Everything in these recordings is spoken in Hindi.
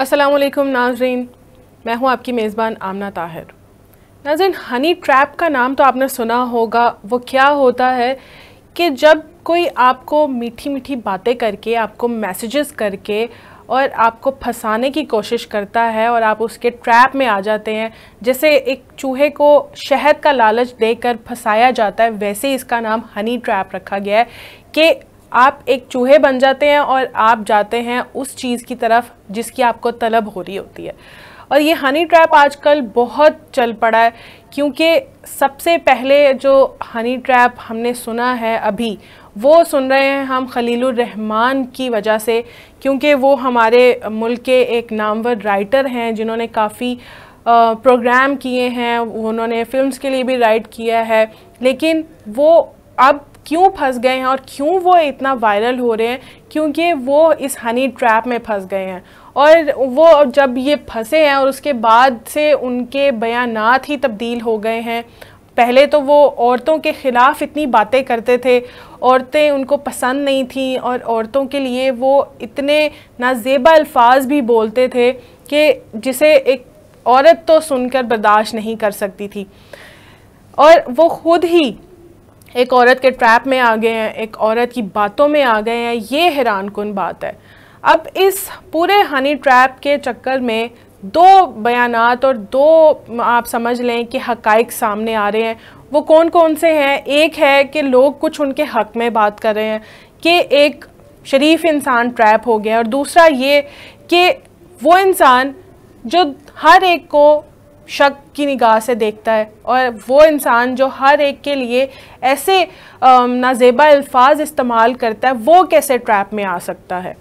असलम नाजरीन मैं हूं आपकी मेज़बान आमना ताहिर नाजरीन हनी ट्रैप का नाम तो आपने सुना होगा वो क्या होता है कि जब कोई आपको मीठी मीठी बातें करके आपको मैसेजेस करके और आपको फंसाने की कोशिश करता है और आप उसके ट्रैप में आ जाते हैं जैसे एक चूहे को शहद का लालच देकर फंसाया जाता है वैसे इसका नाम हनी ट्रैप रखा गया है कि आप एक चूहे बन जाते हैं और आप जाते हैं उस चीज़ की तरफ जिसकी आपको तलब हो रही होती है और ये हनी ट्रैप आजकल बहुत चल पड़ा है क्योंकि सबसे पहले जो हनी ट्रैप हमने सुना है अभी वो सुन रहे हैं हम खलील रहमान की वजह से क्योंकि वो हमारे मुल्क के एक नामवर राइटर हैं जिन्होंने काफ़ी प्रोग्राम किए हैं उन्होंने फिल्म्स के लिए भी राइट किया है लेकिन वो अब क्यों फंस गए हैं और क्यों वो इतना वायरल हो रहे हैं क्योंकि वो इस हनी ट्रैप में फंस गए हैं और वो जब ये फंसे हैं और उसके बाद से उनके बयानात ही तब्दील हो गए हैं पहले तो वो औरतों के ख़िलाफ़ इतनी बातें करते थे औरतें उनको पसंद नहीं थीं और औरतों के लिए वो इतने नाजेबा अल्फाज भी बोलते थे कि जिसे एक औरत तो सुनकर बर्दाश्त नहीं कर सकती थी और वो ख़ुद ही एक औरत के ट्रैप में आ गए हैं एक औरत की बातों में आ गए हैं ये हैरान कन बात है अब इस पूरे हनी ट्रैप के चक्कर में दो बयानात और दो आप समझ लें कि हकाइक सामने आ रहे हैं वो कौन कौन से हैं एक है कि लोग कुछ उनके हक में बात कर रहे हैं कि एक शरीफ इंसान ट्रैप हो गया और दूसरा ये कि वो इंसान जो हर एक को शक की निगाह से देखता है और वो इंसान जो हर एक के लिए ऐसे नाजेबा अल्फाज इस्तेमाल करता है वो कैसे ट्रैप में आ सकता है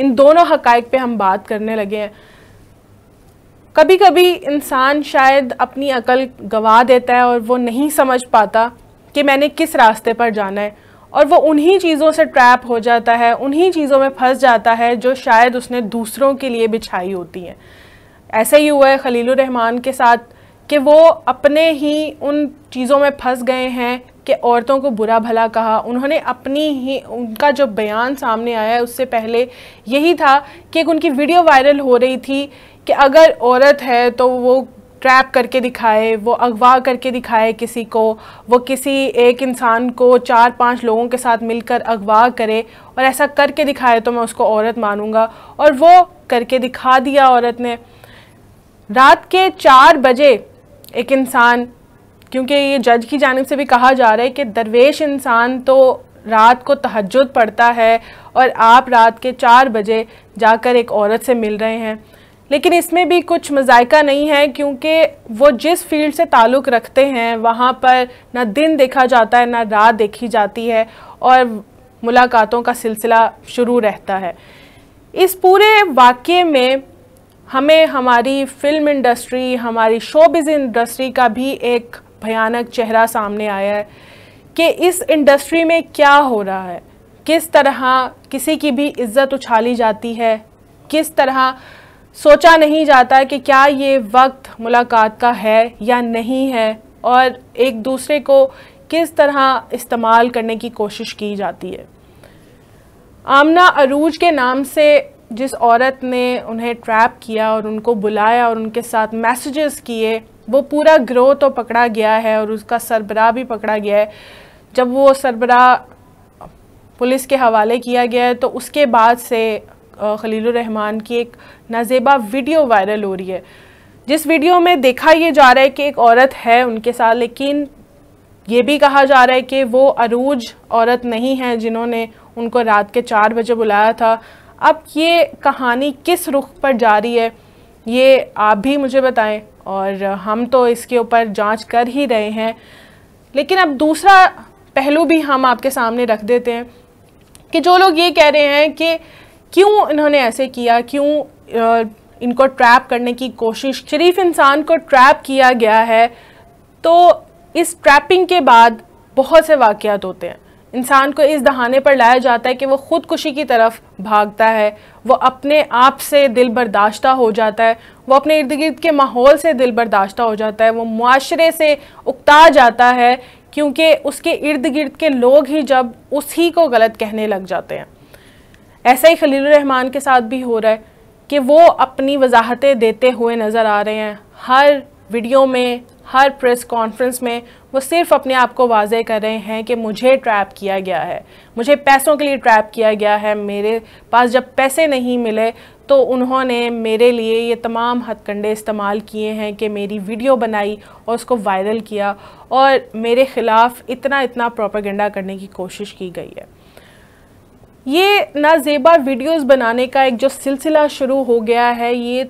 इन दोनों हकाइक पे हम बात करने लगे हैं कभी कभी इंसान शायद अपनी अकल गंवा देता है और वो नहीं समझ पाता कि मैंने किस रास्ते पर जाना है और वो उन्हीं चीज़ों से ट्रैप हो जाता है उन्हीं चीज़ों में फंस जाता है जो शायद उसने दूसरों के लिए बिछाई होती हैं ऐसा ही हुआ है खलील रहमान के साथ कि वो अपने ही उन चीज़ों में फंस गए हैं कि औरतों को बुरा भला कहा उन्होंने अपनी ही उनका जो बयान सामने आया है उससे पहले यही था कि एक उनकी वीडियो वायरल हो रही थी कि अगर औरत है तो वो ट्रैप करके दिखाए वो अगवा करके दिखाए किसी को वो किसी एक इंसान को चार पांच लोगों के साथ मिलकर अगवा करे और ऐसा करके दिखाए तो मैं उसको औरत मानूंगा और वो करके दिखा दिया औरत ने रात के चार बजे एक इंसान क्योंकि ये जज की जानब से भी कहा जा रहा है कि दरवेश इंसान तो रात को तहजद पढ़ता है और आप रात के चार बजे जाकर एक औरत से मिल रहे हैं लेकिन इसमें भी कुछ मजायका नहीं है क्योंकि वो जिस फील्ड से ताल्लुक़ रखते हैं वहाँ पर ना दिन देखा जाता है ना रात देखी जाती है और मुलाकातों का सिलसिला शुरू रहता है इस पूरे वाक़े में हमें हमारी फिल्म इंडस्ट्री हमारी शोबिज इंडस्ट्री का भी एक भयानक चेहरा सामने आया है कि इस इंडस्ट्री में क्या हो रहा है किस तरह किसी की भी इज्जत उछाली जाती है किस तरह सोचा नहीं जाता कि क्या ये वक्त मुलाकात का है या नहीं है और एक दूसरे को किस तरह इस्तेमाल करने की कोशिश की जाती है आमना अरूज के नाम से जिस औरत ने उन्हें ट्रैप किया और उनको बुलाया और उनके साथ मैसेजेस किए वो पूरा ग्रोह तो पकड़ा गया है और उसका सरबराह भी पकड़ा गया है जब वो सरबराह पुलिस के हवाले किया गया है तो उसके बाद से खलील रहमान की एक नज़ेबा वीडियो वायरल हो रही है जिस वीडियो में देखा ये जा रहा है कि एक औरत है उनके साथ लेकिन ये भी कहा जा रहा है कि वो अरूज औरत नहीं है जिन्होंने उनको रात के चार बजे बुलाया था अब ये कहानी किस रुख पर जा रही है ये आप भी मुझे बताएं और हम तो इसके ऊपर जांच कर ही रहे हैं लेकिन अब दूसरा पहलू भी हम आपके सामने रख देते हैं कि जो लोग ये कह रहे हैं कि क्यों इन्होंने ऐसे किया क्यों इनको ट्रैप करने की कोशिश शरीफ इंसान को ट्रैप किया गया है तो इस ट्रैपिंग के बाद बहुत से वाक़ होते हैं इंसान को इस दहाने पर लाया जाता है कि वो ख़ुदकुशी की तरफ भागता है वो अपने आप से दिल बर्दाश्ता हो जाता है वो अपने इर्द गिर्द के माहौल से दिल बर्दाश्ता हो जाता है वो मुआरे से उकता जाता है क्योंकि उसके इर्द गिर्द के लोग ही जब उसी को गलत कहने लग जाते हैं ऐसा ही खलील रहमान के साथ भी हो रहा है कि वो अपनी वजाहतें देते हुए नज़र आ रहे हैं हर वीडियो में हर प्रेस कॉन्फ्रेंस में वो सिर्फ अपने आप को वाजे कर रहे हैं कि मुझे ट्रैप किया गया है मुझे पैसों के लिए ट्रैप किया गया है मेरे पास जब पैसे नहीं मिले तो उन्होंने मेरे लिए ये तमाम हथकंडे इस्तेमाल किए हैं कि मेरी वीडियो बनाई और उसको वायरल किया और मेरे ख़िलाफ़ इतना इतना प्रोपागेंडा करने की कोशिश की गई है ये नाजेबा वीडियोस बनाने का एक जो सिलसिला शुरू हो गया है ये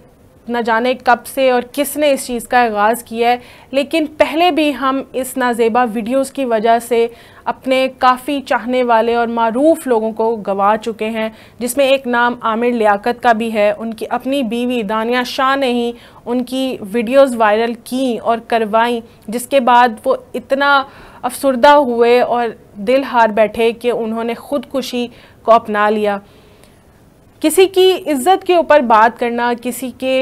न जाने कब से और किसने इस चीज़ का आगाज़ किया है लेकिन पहले भी हम इस नाजेबा वीडियोस की वजह से अपने काफ़ी चाहने वाले और मरूफ लोगों को गंवा चुके हैं जिसमें एक नाम आमिर लियाकत का भी है उनकी अपनी बीवी दानिया शाह ने ही उनकी वीडियोस वायरल की और करवाई जिसके बाद वो इतना अफसरदा हुए और दिल हार बैठे कि उन्होंने ख़ुदकुशी को अपना लिया किसी की इज्जत के ऊपर बात करना किसी के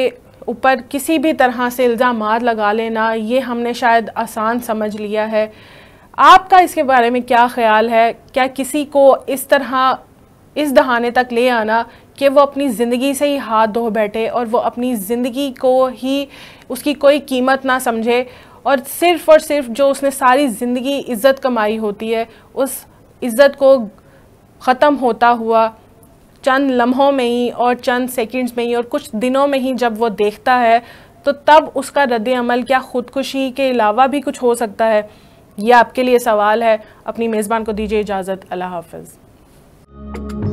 ऊपर किसी भी तरह से इल्ज़ाम लगा लेना ये हमने शायद आसान समझ लिया है आपका इसके बारे में क्या ख्याल है क्या किसी को इस तरह इस दहाने तक ले आना कि वो अपनी ज़िंदगी से ही हाथ धो बैठे और वो अपनी ज़िंदगी को ही उसकी कोई कीमत ना समझे और सिर्फ़ और सिर्फ जो उसने सारी ज़िंदगी इज़्ज़त कमाई होती है उस इज़्ज़त को ख़त्म होता हुआ चंद लम्हों में ही और चंद सेकंड्स में ही और कुछ दिनों में ही जब वो देखता है तो तब उसका रद्द अमल क्या ख़ुदकुशी के अलावा भी कुछ हो सकता है ये आपके लिए सवाल है अपनी मेज़बान को दीजिए इजाज़त अल्लाह हाफ